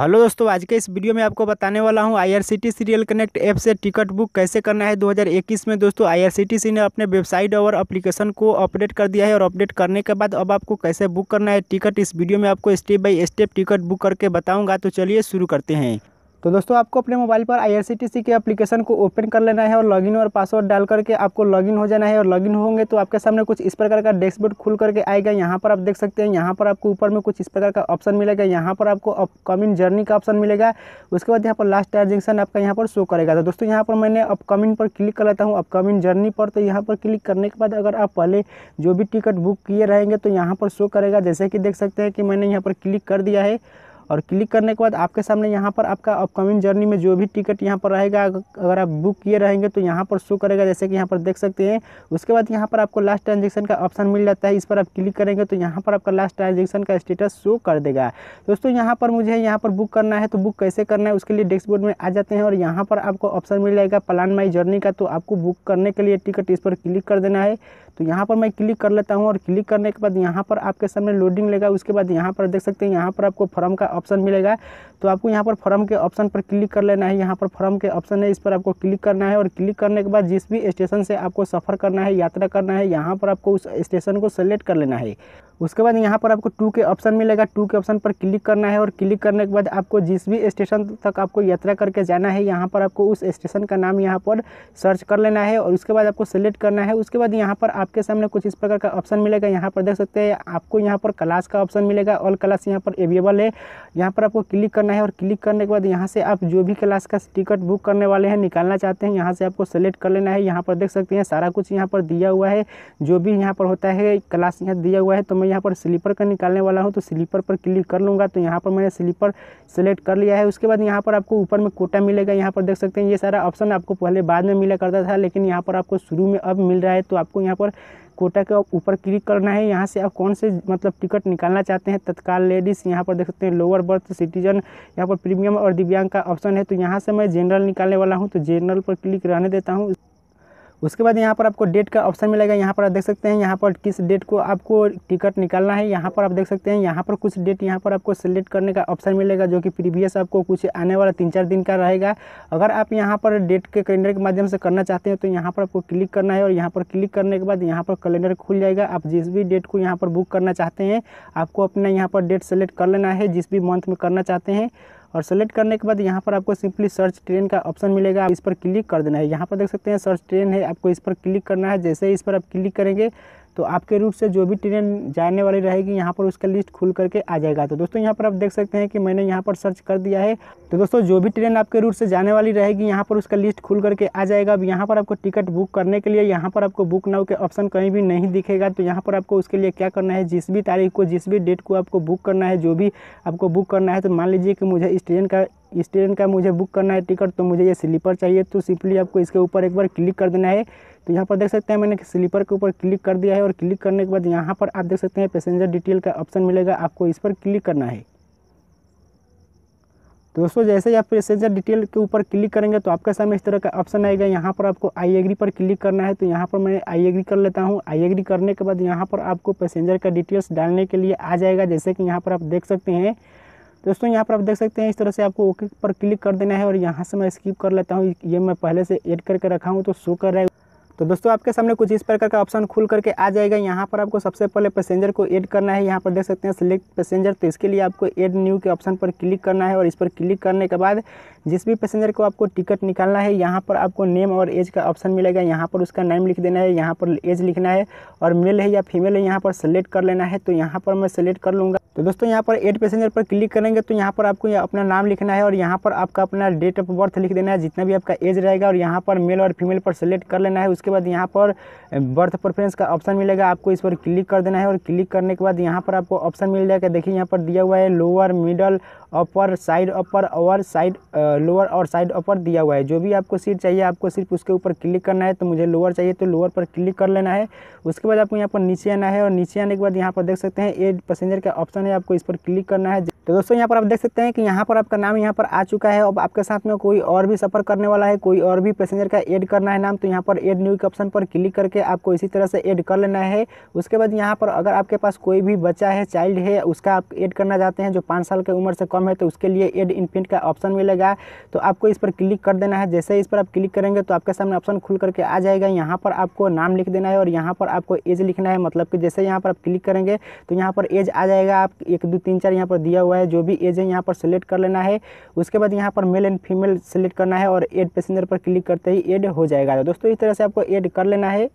hello दोस्तों आज के इस वीडियो में आपको बताने वाला हूं आईआरसीटी सीरियल कनेक्ट ऐप से टिकट बुक कैसे करना है 2021 में दोस्तों सी ने अपने वेबसाइट और एप्लीकेशन को अपडेट कर दिया है और अपडेट करने के बाद अब आपको कैसे बुक करना है टिकट इस वीडियो में आपको step by step ticket book करके बताऊंगा तो चलिए शुरू करते हैं तो दोस्तों आपको अपने मोबाइल पर आईआरसीटीसी के एप्लीकेशन को ओपन कर लेना है और लॉगिन और पासवर्ड डाल करके आपको लॉगिन हो जाना है और लॉगिन होंगे तो आपके सामने कुछ इस प्रकार का डैशबोर्ड खुल करके आएगा यहाँ पर आप देख सकते हैं यहाँ पर आपको ऊपर में कुछ इस प्रकार का ऑप्शन मिलेगा यहाँ पर आपको अपकमिंग जर्नी का ऑप्शन मिलेगा उसके बाद यहाँ पर लास्ट ट्रांजेक्शन आपका यहाँ पर शो करेगा तो दोस्तों यहाँ पर मैंने अपकमिंग पर क्लिक कर लेता हूँ अपकमिंग जर्नी पर तो यहाँ पर क्लिक करने के बाद अगर आप पहले जो भी टिकट बुक किए रहेंगे तो यहाँ पर शो करेगा जैसे कि देख सकते हैं कि मैंने यहाँ पर क्लिक कर दिया है और क्लिक करने के बाद आपके सामने यहाँ पर आपका अपकमिंग जर्नी में जो भी टिकट यहाँ पर रहेगा अगर आप बुक किए रहेंगे तो यहाँ पर शो करेगा जैसे कि यहाँ पर देख सकते हैं उसके बाद यहाँ पर आपको लास्ट ट्रांजेक्शन का ऑप्शन मिल जाता है इस पर आप क्लिक करेंगे तो यहाँ पर आपका लास्ट ट्रांजेक्शन का स्टेटस शो कर देगा दोस्तों यहाँ पर मुझे यहाँ पर बुक करना है तो बुक कैसे करना है उसके लिए डैशबोर्ड में आ जाते हैं और यहाँ पर आपको ऑप्शन मिल जाएगा प्लान माई जर्नी का तो आपको बुक करने के लिए टिकट इस पर क्लिक कर देना है तो यहाँ पर मैं क्लिक कर लेता हूँ और क्लिक करने के बाद यहाँ पर आपके सामने लोडिंग लेगा उसके बाद यहाँ पर देख सकते हैं यहाँ पर आपको फॉर्म का ऑप्शन मिलेगा तो आपको यहाँ पर फॉर्म के ऑप्शन पर क्लिक कर लेना है यहाँ पर फॉर्म के ऑप्शन है इस पर आपको क्लिक करना है और क्लिक करने के बाद जिस भी स्टेशन से आपको सफ़र करना है यात्रा करना है यहाँ पर आपको उस स्टेशन को सेलेक्ट कर लेना है उसके बाद यहाँ पर आपको टू के ऑप्शन मिलेगा टू के ऑप्शन पर क्लिक करना है और क्लिक करने के बाद आपको जिस भी स्टेशन तक आपको यात्रा करके जाना है यहाँ पर आपको उस स्टेशन का नाम यहाँ पर सर्च कर लेना है और उसके बाद आपको सेलेक्ट करना है उसके बाद यहाँ पर आपके सामने कुछ इस प्रकार का ऑप्शन मिलेगा यहाँ पर देख सकते हैं आपको यहाँ पर क्लास का ऑप्शन मिलेगा ऑल क्लास यहाँ पर अवेलेबल है यहाँ पर आपको क्लिक करना है और क्लिक करने के बाद यहाँ से आप जो भी क्लास का टिकट बुक करने वाले हैं निकालना चाहते हैं यहाँ से आपको सेलेक्ट कर लेना है यहाँ पर देख सकते हैं सारा कुछ यहाँ पर दिया हुआ है जो भी यहाँ पर होता है क्लास यहाँ दिया हुआ है तो मैं यहाँ पर स्लीपर का निकालने वाला हूँ तो स्लीपर पर क्लिक कर लूँगा तो यहाँ पर मैंने स्लीपर सेलेक्ट कर लिया है उसके बाद यहाँ पर आपको ऊपर में कोटा मिलेगा यहाँ पर देख सकते हैं ये सारा ऑप्शन आपको पहले बाद में मिला करता था लेकिन यहाँ पर आपको शुरू में अब मिल रहा है तो आपको यहाँ पर कोटा के ऊपर क्लिक करना है यहाँ से आप कौन से मतलब टिकट निकालना चाहते हैं तत्काल लेडीज़ यहाँ पर देख सकते हैं लोअर बर्थ सिटीजन यहाँ पर प्रीमियम और दिव्यांग का ऑप्शन है तो यहाँ से मैं जनरल निकालने वाला हूँ तो जनरल पर क्लिक रहने देता हूँ उसके बाद यहाँ पर आपको डेट का ऑप्शन मिलेगा यहाँ पर आप देख सकते हैं यहाँ पर किस डेट को आपको टिकट निकालना है यहाँ पर आप देख सकते हैं यहाँ पर कुछ डेट यहाँ पर आपको सेलेक्ट करने का ऑप्शन मिलेगा जो कि प्रीवियस आपको कुछ आने वाला तीन चार दिन का रहेगा अगर आप यहाँ पर डेट के कैलेंडर के माध्यम से करना चाहते हैं तो यहाँ पर आपको क्लिक करना है और यहाँ पर क्लिक करने के बाद यहाँ पर कैलेंडर खुल जाएगा आप जिस भी डेट को यहाँ पर बुक करना चाहते हैं आपको अपना यहाँ पर डेट सेलेक्ट कर लेना है जिस भी मंथ में करना चाहते हैं और सेलेक्ट करने के बाद यहाँ पर आपको सिंपली सर्च ट्रेन का ऑप्शन मिलेगा आप इस पर क्लिक कर देना है यहाँ पर देख सकते हैं सर्च ट्रेन है आपको इस पर क्लिक करना है जैसे ही इस पर आप क्लिक करेंगे तो आपके रूट से जो भी ट्रेन जाने वाली रहेगी यहाँ पर उसका लिस्ट खुल करके आ जाएगा तो दोस्तों यहाँ पर आप देख सकते हैं कि मैंने यहाँ पर सर्च कर दिया है तो दोस्तों जो भी ट्रेन आपके रूट से जाने वाली रहेगी यहाँ पर उसका लिस्ट खुल करके आ जाएगा अब यहाँ पर आपको टिकट बुक करने के लिए यहाँ पर आपको बुक नाउ के ऑप्शन कहीं भी नहीं दिखेगा तो यहाँ पर आपको उसके लिए क्या करना है जिस भी तारीख को जिस भी डेट को आपको बुक करना है जो भी आपको बुक करना है तो मान लीजिए कि मुझे इस ट्रेन का इस ट्रेन का मुझे बुक करना है टिकट तो मुझे ये स्लीपर चाहिए तो सिंपली आपको इसके ऊपर एक बार क्लिक कर देना है तो यहाँ पर देख सकते हैं मैंने स्लीपर के ऊपर क्लिक कर दिया है और क्लिक करने के बाद यहाँ पर आप देख सकते हैं पैसेंजर डिटेल का ऑप्शन मिलेगा आपको इस पर क्लिक करना है तो दोस्तों जैसे ही आप पैसेंजर डिटेल के ऊपर क्लिक करेंगे तो आपके सामने इस तरह का ऑप्शन आएगा यहाँ पर आपको आई एग्री पर क्लिक करना है तो यहाँ पर मैं आई एग्री कर लेता हूँ आई एग्री करने के बाद यहाँ पर आपको पैसेंजर का डिटेल्स डालने के लिए आ जाएगा जैसे कि यहाँ पर आप देख सकते हैं दोस्तों यहाँ पर आप देख सकते हैं इस तरह से आपको ओके पर क्लिक कर देना है और यहाँ से मैं स्किप कर लेता हूँ ये मैं पहले से एड करके रखा हूँ तो शो कर रहा है तो दोस्तों आपके सामने कुछ इस प्रकार का ऑप्शन खुल करके आ जाएगा यहाँ पर आपको सबसे पहले पैसेंजर को ऐड करना है यहाँ पर देख सकते हैं सिलेक्ट पैसेंजर तो इसके लिए आपको ऐड न्यू के ऑप्शन पर क्लिक करना है और इस पर क्लिक करने के बाद जिस भी पैसेंजर को आपको टिकट निकालना है यहाँ पर आपको नेम और एज का ऑप्शन मिलेगा यहाँ पर उसका नेम लिख देना है यहाँ पर एज लिखना है और मेल है या फीमेल है यहाँ पर सेलेक्ट कर लेना है तो यहाँ पर मैं सेलेक्ट कर लूँगा तो दोस्तों यहाँ पर एड पैसेंजर पर क्लिक करेंगे तो यहाँ पर आपको अपना नाम लिखना है और यहाँ पर आपका अपना डेट ऑफ बर्थ लिख देना है जितना भी आपका एज रहेगा और यहाँ पर मेल और फीमेल पर सेलेक्ट कर लेना है उसके बाद यहाँ पर बर्थ प्रेफरेंस का ऑप्शन मिलेगा आपको इस पर क्लिक कर देना है और क्लिक करने के बाद यहाँ पर आपको ऑप्शन मिल जाएगा देखिए यहाँ पर दिया हुआ है lower middle upper side upper और साइड लोअर और साइड अपर दिया हुआ है जो भी आपको सीट चाहिए आपको सिर्फ उसके ऊपर क्लिक करना है तो मुझे लोअर चाहिए तो लोअर पर क्लिक कर लेना है उसके बाद आपको यहाँ पर नीचे आना है और नीचे आने के बाद यहाँ पर देख सकते हैं एड पैसेंजर का ऑप्शन है आपको इस पर क्लिक करना है तो दोस्तों यहाँ पर आप देख सकते हैं कि यहाँ पर आपका नाम यहाँ पर आ चुका है अब आपके साथ में कोई और भी सफ़र करने वाला है कोई और भी पैसेंजर का ऐड करना है नाम तो यहाँ पर ऐड न्यू के ऑप्शन पर क्लिक करके आपको इसी तरह से ऐड कर लेना है उसके बाद यहाँ पर अगर आपके पास कोई भी बच्चा है चाइल्ड है उसका आप ऐड करना चाहते हैं जो पाँच साल की उम्र से कम है तो उसके लिए एड इन्फेंट का ऑप्शन मिलेगा तो आपको इस पर क्लिक कर देना है जैसे इस पर आप क्लिक करेंगे तो आपके सामने ऑप्शन खुल करके आ जाएगा यहाँ पर आपको नाम लिख देना है और यहाँ पर आपको एज लिखना है मतलब कि जैसे यहाँ पर आप क्लिक करेंगे तो यहाँ पर एज आ जाएगा आप एक दो तीन चार यहाँ पर दिया हुआ है जो भी एज है यहाँ पर सेलेक्ट कर लेना है उसके बाद यहाँ पर मेल एंड फीमेल सेलेक्ट करना है और एड पैसेंजर पर क्लिक करते ही एड हो जाएगा दोस्तों इस तरह से आपको एड कर लेना है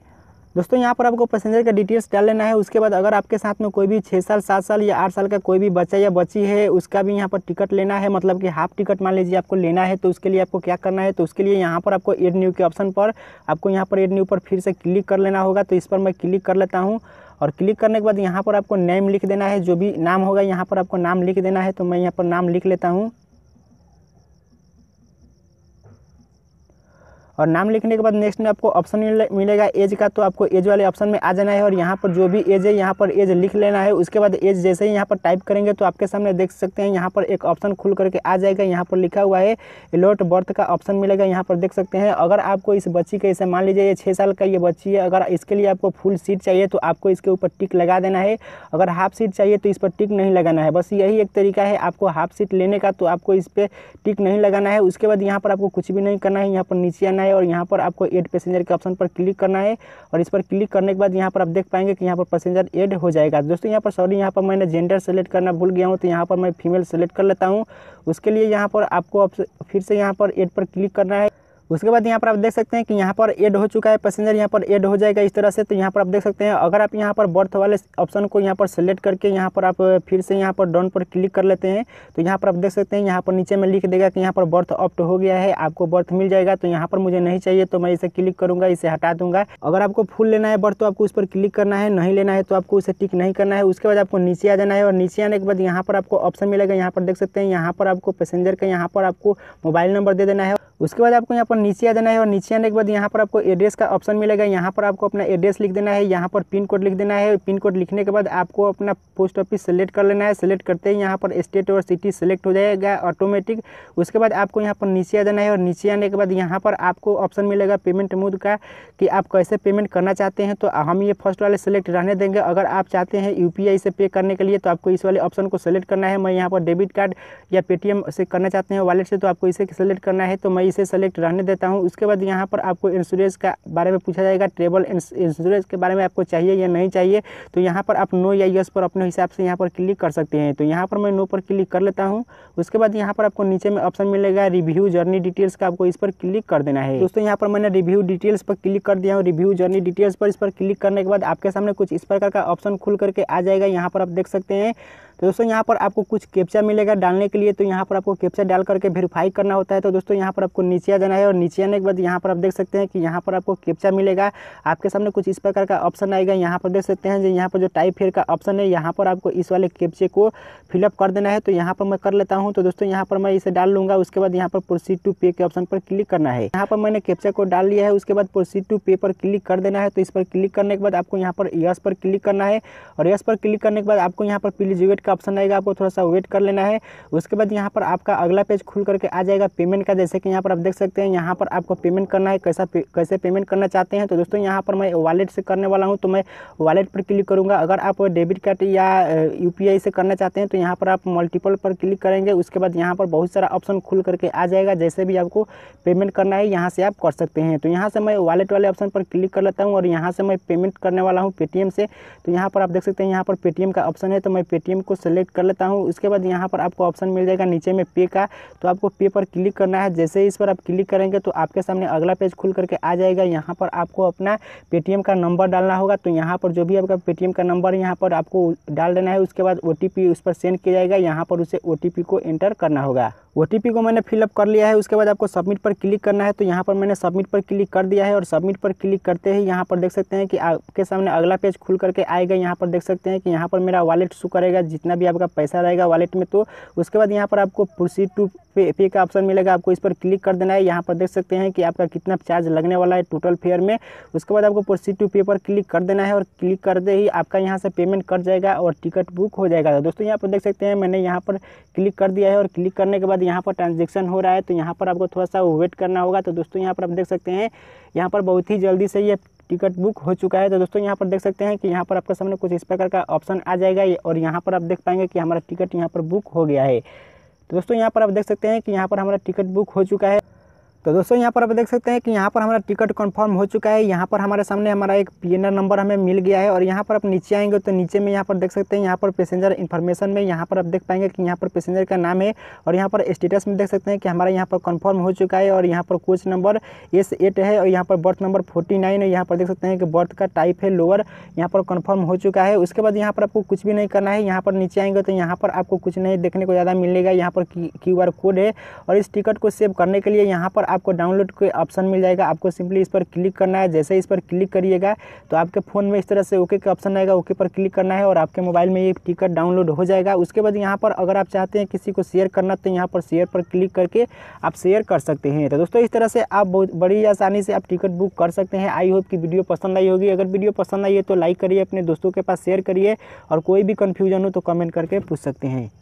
दोस्तों यहाँ पर आपको पैसेंजर का डिटेल्स डाल लेना है उसके बाद अगर आपके साथ में कोई भी छः साल सात साल या आठ साल का कोई भी बच्चा या बच्ची है उसका भी यहाँ पर टिकट लेना है मतलब कि हाफ टिकट मान लीजिए आपको लेना है तो उसके लिए आपको क्या करना है तो उसके लिए यहाँ पर आपको एड न्यू के ऑप्शन पर आपको यहाँ पर एड न्यू पर फिर से क्लिक कर लेना होगा तो इस पर मैं क्लिक कर लेता हूँ और क्लिक करने के बाद यहाँ पर आपको नेम लिख देना है जो भी नाम होगा यहाँ पर आपको नाम लिख देना है तो मैं यहाँ पर नाम लिख लेता हूँ और नाम लिखने के बाद नेक्स्ट में आपको ऑप्शन मिलेगा एज का तो आपको एज वाले ऑप्शन में आ जाना है और यहाँ पर जो भी एज है यहाँ पर एज लिख लेना है उसके बाद एज जैसे ही यहाँ पर टाइप करेंगे तो आपके सामने देख सकते हैं यहाँ पर एक ऑप्शन खुल करके आ जाएगा यहाँ पर लिखा हुआ है एलोट बर्थ का ऑप्शन मिलेगा यहाँ पर देख सकते हैं अगर आपको इस बच्ची के इसे मान लीजिए छः साल का ये बच्ची है अगर इसके लिए आपको फुल सीट चाहिए तो आपको इसके ऊपर टिक लगा देना है अगर हाफ सीट चाहिए तो इस पर टिक नहीं लगाना है बस यही एक तरीका है आपको हाफ सीट लेने का तो आपको इस पर टिक नहीं लगाना है उसके बाद यहाँ पर आपको कुछ भी नहीं करना है यहाँ पर नीचे आना है और यहाँ पर आपको एड पैसेंजर के ऑप्शन पर क्लिक करना है और इस पर क्लिक करने के बाद यहाँ पर आप देख पाएंगे कि यहाँ पर पैसेंजर एड हो जाएगा दोस्तों यहाँ पर सॉरी यहाँ पर मैंने जेंडर सेलेक्ट करना भूल गया हूँ तो यहाँ पर मैं फीमेल सेलेक्ट कर लेता हूँ उसके लिए यहाँ पर आपको फिर से यहाँ पर एड पर क्लिक करना है उसके बाद यहाँ पर आप देख सकते हैं कि यहाँ पर एड हो चुका है पैसेंजर यहाँ पर एड हो जाएगा इस तरह से तो यहाँ पर आप देख सकते हैं अगर आप यहाँ पर बर्थ वाले ऑप्शन को यहाँ पर सेलेक्ट करके यहाँ पर आप फिर से यहाँ पर डाउन पर क्लिक कर लेते हैं तो यहाँ पर आप देख सकते हैं यहाँ पर नीचे में लिख देगा कि यहाँ पर बर्थ ऑप्ट हो गया है आपको बर्थ मिल जाएगा तो यहाँ पर मुझे नहीं चाहिए तो मैं इसे क्लिक करूँगा इसे हटा दूंगा अगर आपको फुल लेना है बर्थ तो आपको उस पर क्लिक करना है नहीं लेना है तो आपको उसे टिक नहीं करना है उसके बाद आपको नीचे आ जाना है और नीचे आने के बाद यहाँ पर आपको ऑप्शन मिलेगा यहाँ पर देख सकते हैं यहाँ पर आपको पैसेंजर का यहाँ पर आपको मोबाइल नंबर दे देना है उसके बाद आपको यहाँ पर पर नीचे आ जाना है और नीचे आने के बाद यहाँ पर आपको एड्रेस का ऑप्शन मिलेगा यहाँ पर आपको अपना एड्रेस लिख देना है यहाँ पर पिन कोड लिख देना है पिन कोड लिखने के बाद आपको अपना पोस्ट ऑफिस सेलेक्ट कर लेना है सेलेक्ट करते ही यहाँ पर स्टेट और सिटी सेलेक्ट हो जाएगा ऑटोमेटिक उसके बाद आपको यहाँ पर नीचे आ जाना है और नीचे आने के बाद यहाँ पर आपको ऑप्शन मिलेगा पेमेंट मोड का कि आप कैसे पेमेंट करना चाहते हैं तो हम ये फर्स्ट वाले सेलेक्ट रहने देंगे अगर आप चाहते हैं यू से पे करने के लिए तो आपको इस वाले ऑप्शन को सेलेक्ट करना है मैं यहाँ पर डेबिट कार्ड या पेटीएम से करना चाहते हैं वॉलेट से तो आपको इसे सेलेक्ट करना है तो मैं इसे सेलेक्ट रहने देता हूँ उसके बाद यहाँ पर आपको इंश्योरेंस का बारे में पूछा जाएगा ट्रेवल इंश्योरेंस के बारे में आपको चाहिए या नहीं चाहिए तो यहाँ पर आप नो या यस पर अपने हिसाब से यहाँ पर क्लिक कर सकते हैं तो यहाँ पर मैं नो पर क्लिक कर लेता हूँ उसके बाद यहाँ पर आपको नीचे में ऑप्शन मिलेगा रिव्यू जर्नी डिटेल्स का आपको इस पर क्लिक कर देना है दोस्तों यहाँ पर मैंने रिव्यू डिटेल्स पर क्लिक कर दिया हूँ रिव्यू जर्नी डिटेल्स पर इस पर क्लिक करने के बाद आपके सामने कुछ इस प्रकार का ऑप्शन खुल करके आ जाएगा यहाँ पर आप देख सकते हैं तो दोस्तों यहाँ पर आपको कुछ कैप्चा मिलेगा डालने के लिए तो यहाँ पर आपको कैप्चा डाल करके वेरीफाई करना होता है तो दोस्तों यहाँ पर आपको नीचे आ जाना है और नीचे आने के बाद यहाँ पर आप देख सकते हैं कि यहाँ पर आपको कैप्चा मिलेगा आपके सामने कुछ इस प्रकार का ऑप्शन आएगा यहाँ पर देख सकते हैं जो यहाँ पर जो टाइप फेयर का ऑप्शन है यहाँ पर आपको इस वाले कैप्चे को फिलअप कर देना है तो यहाँ पर मैं कर लेता हूँ तो दोस्तों यहाँ पर मैं इसे डाल लूँगा उसके बाद यहाँ पर प्रोसीड टू पे के ऑप्शन पर क्लिक करना है यहाँ पर मैंने कैप्चा को डाल लिया है उसके बाद प्रोसीड टू पे पर क्लिक कर देना है तो इस पर क्लिक करने के बाद आपको यहाँ पर यस पर क्लिक करना है और यस पर क्लिक करने के बाद आपको यहाँ पर प्लीज का ऑप्शन रहेगा आपको थोड़ा सा वेट कर लेना है उसके बाद यहाँ पर आपका अगला पेज खुल करके आ जाएगा पेमेंट का जैसे कि यहाँ पर आप देख सकते हैं यहाँ पर आपको पेमेंट करना है कैसा कैसे पेमेंट करना चाहते हैं तो दोस्तों यहाँ पर मैं वालेट से करने वाला हूँ तो मैं वालेट पर क्लिक करूँगा अगर आप डेबिट कार्ड या यू से करना चाहते हैं तो यहाँ पर आप मल्टीपल पर क्लिक करेंगे उसके बाद यहाँ पर बहुत सारा ऑप्शन खुल करके आ जाएगा जैसे भी आपको पेमेंट करना है यहाँ से आप कर सकते हैं तो यहाँ से मैं वालेट वाले ऑप्शन पर क्लिक कर लेता हूँ और यहाँ से मैं पेमेंट करने वाला हूँ पेटीएम से तो यहाँ पर आप देख सकते हैं यहाँ पर पेटीएम का ऑप्शन है तो मैं पेटीएम को सेलेक्ट कर लेता हूँ उसके बाद यहाँ पर आपको ऑप्शन मिल जाएगा नीचे में पे का तो आपको पे पर क्लिक करना है जैसे ही इस पर आप क्लिक करेंगे तो आपके सामने अगला पेज खुल करके आ जाएगा यहाँ पर आपको अपना पेटीएम का नंबर डालना होगा तो यहाँ पर जो भी आपका पेटीएम का नंबर यहाँ पर आपको डाल देना है उसके बाद ओ उस पर सेंड किया जाएगा यहाँ पर उसे ओ को एंटर करना होगा ओ को मैंने फिलअप कर लिया है उसके बाद आपको सबमिट पर क्लिक करना है तो यहाँ पर मैंने सबमिट पर क्लिक कर दिया है और सबमिट पर क्लिक करते ही यहाँ पर देख सकते हैं कि आपके सामने अगला पेज खुल करके आएगा यहाँ पर देख सकते हैं कि यहाँ पर मेरा वालेट शू करेगा जितना भी आपका पैसा रहेगा वॉलेट में तो उसके बाद यहाँ पर आपको प्रोसीड टू पे पे का ऑप्शन मिलेगा आपको इस पर क्लिक कर देना है यहाँ पर देख सकते हैं कि आपका कितना चार्ज लगने वाला है टोटल फेयर में उसके बाद आपको प्रोसीड टू पे पर क्लिक कर देना है और क्लिक कर दे ही आपका यहाँ से पेमेंट कट जाएगा और टिकट बुक हो जाएगा दोस्तों यहाँ पर देख सकते हैं मैंने यहाँ पर क्लिक कर दिया है और क्लिक करने के बाद यहाँ पर ट्रांजेक्शन हो रहा है तो यहाँ पर आपको थोड़ा सा वेट करना होगा तो दोस्तों यहाँ पर आप देख सकते हैं यहाँ पर बहुत ही जल्दी से ये टिकट बुक हो चुका है तो दोस्तों यहाँ पर देख सकते हैं कि यहाँ पर आपके सामने कुछ इस प्रकार का ऑप्शन आ जाएगा और यहाँ पर आप देख पाएंगे कि हमारा टिकट यहाँ पर बुक हो गया है तो दोस्तों यहाँ पर आप देख सकते हैं कि यहाँ पर हमारा टिकट बुक हो चुका है तो दोस्तों यहाँ पर आप देख सकते हैं कि यहाँ पर हमारा टिकट कंफर्म हो चुका है यहाँ पर हमारे सामने हमारा एक पी नंबर हमें मिल गया है और यहाँ पर आप नीचे आएंगे तो नीचे में यहाँ पर देख सकते हैं यहाँ पर पैसेंजर इन्फॉर्मेशन में यहाँ पर आप देख पाएंगे कि यहाँ पर पैसेंजर का नाम है और यहाँ पर स्टेटस में देख सकते हैं कि हमारा यहाँ पर कन्फर्म हो चुका है और यहाँ पर कोच नंबर एस एट है और यहाँ पर बर्थ नंबर फोर्टी नाइन है यहाँ पर देख सकते हैं कि बर्थ का टाइप है लोअर यहाँ पर कन्फर्म हो चुका है उसके बाद यहाँ पर आपको कुछ भी नहीं करना है यहाँ पर नीचे आएंगे तो यहाँ पर आपको कुछ नहीं देखने को ज़्यादा मिलेगा यहाँ पर क्यू कोड है और इस टिकट को सेव करने के लिए यहाँ पर आपको डाउनलोड के ऑप्शन मिल जाएगा आपको सिंपली इस पर क्लिक करना है जैसे इस पर क्लिक करिएगा तो आपके फ़ोन में इस तरह से ओके का ऑप्शन आएगा ओके पर क्लिक करना है और आपके मोबाइल में ये टिकट डाउनलोड हो जाएगा उसके बाद यहाँ पर अगर आप चाहते हैं किसी को शेयर करना तो यहाँ पर शेयर पर क्लिक करके आप शेयर कर सकते हैं तो दोस्तों इस तरह से आप बहुत बड़ी आसानी से आप टिकट बुक कर सकते हैं आई होप कि वीडियो पसंद आई होगी अगर वीडियो पसंद आई है तो लाइक करिए अपने दोस्तों के पास शेयर करिए और कोई भी कन्फ्यूजन हो तो कमेंट करके पूछ सकते हैं